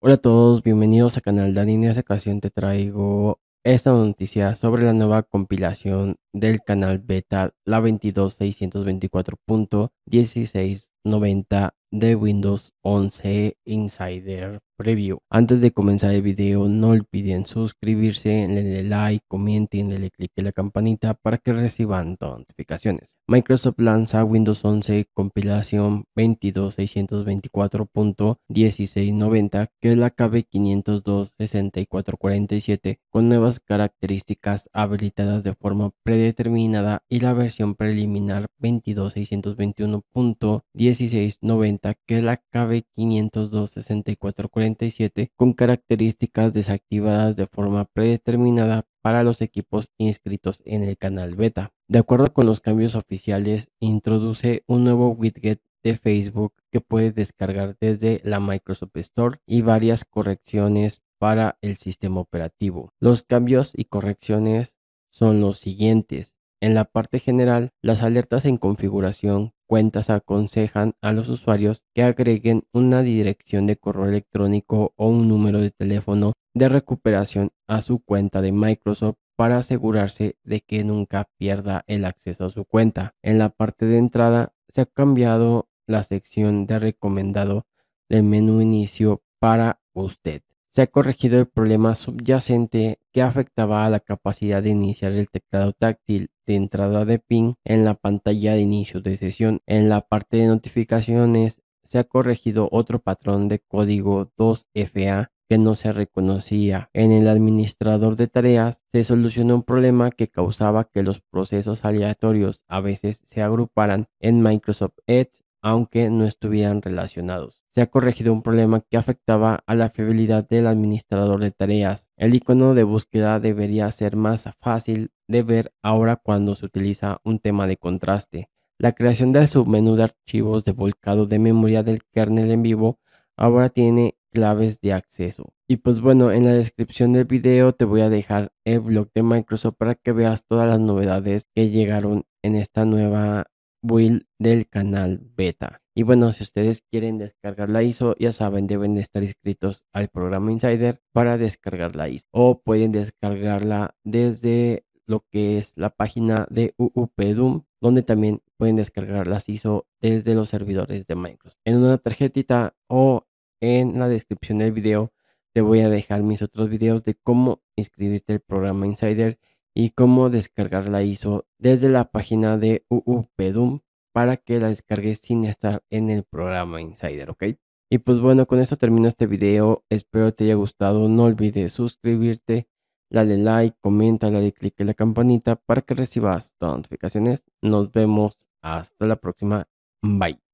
Hola a todos, bienvenidos a Canal Dani. En esta ocasión te traigo esta noticia sobre la nueva compilación del canal beta la 22624.1690 de Windows 11 Insider Preview. Antes de comenzar el video, no olviden suscribirse, denle like, comenten, denle click en la campanita para que reciban notificaciones. Microsoft lanza Windows 11 compilación 22624.1690, que es la kb 502.64.47 con nuevas características habilitadas de forma predeterminada y la versión preliminar 22621.1690, que es la KB 502 64 47 con características desactivadas de forma predeterminada para los equipos inscritos en el canal beta. De acuerdo con los cambios oficiales, introduce un nuevo widget de Facebook que puedes descargar desde la Microsoft Store y varias correcciones para el sistema operativo. Los cambios y correcciones son los siguientes. En la parte general, las alertas en configuración cuentas aconsejan a los usuarios que agreguen una dirección de correo electrónico o un número de teléfono de recuperación a su cuenta de Microsoft para asegurarse de que nunca pierda el acceso a su cuenta. En la parte de entrada se ha cambiado la sección de recomendado del menú inicio para usted se ha corregido el problema subyacente que afectaba a la capacidad de iniciar el teclado táctil de entrada de pin en la pantalla de inicio de sesión. En la parte de notificaciones se ha corregido otro patrón de código 2FA que no se reconocía. En el administrador de tareas se solucionó un problema que causaba que los procesos aleatorios a veces se agruparan en Microsoft Edge aunque no estuvieran relacionados se ha corregido un problema que afectaba a la fiabilidad del administrador de tareas. El icono de búsqueda debería ser más fácil de ver ahora cuando se utiliza un tema de contraste. La creación del submenú de archivos de volcado de memoria del kernel en vivo ahora tiene claves de acceso. Y pues bueno, en la descripción del video te voy a dejar el blog de Microsoft para que veas todas las novedades que llegaron en esta nueva build del canal beta. Y bueno, si ustedes quieren descargar la ISO, ya saben, deben estar inscritos al programa Insider para descargar la ISO. O pueden descargarla desde lo que es la página de updoom donde también pueden descargar las ISO desde los servidores de Microsoft. En una tarjetita o en la descripción del video te voy a dejar mis otros videos de cómo inscribirte al programa Insider y cómo descargar la ISO desde la página de UUPDUM para que la descargues sin estar en el programa Insider, ¿ok? Y pues bueno, con esto termino este video. Espero te haya gustado. No olvides suscribirte, dale like, comenta, dale click en la campanita para que recibas todas las notificaciones. Nos vemos hasta la próxima. Bye.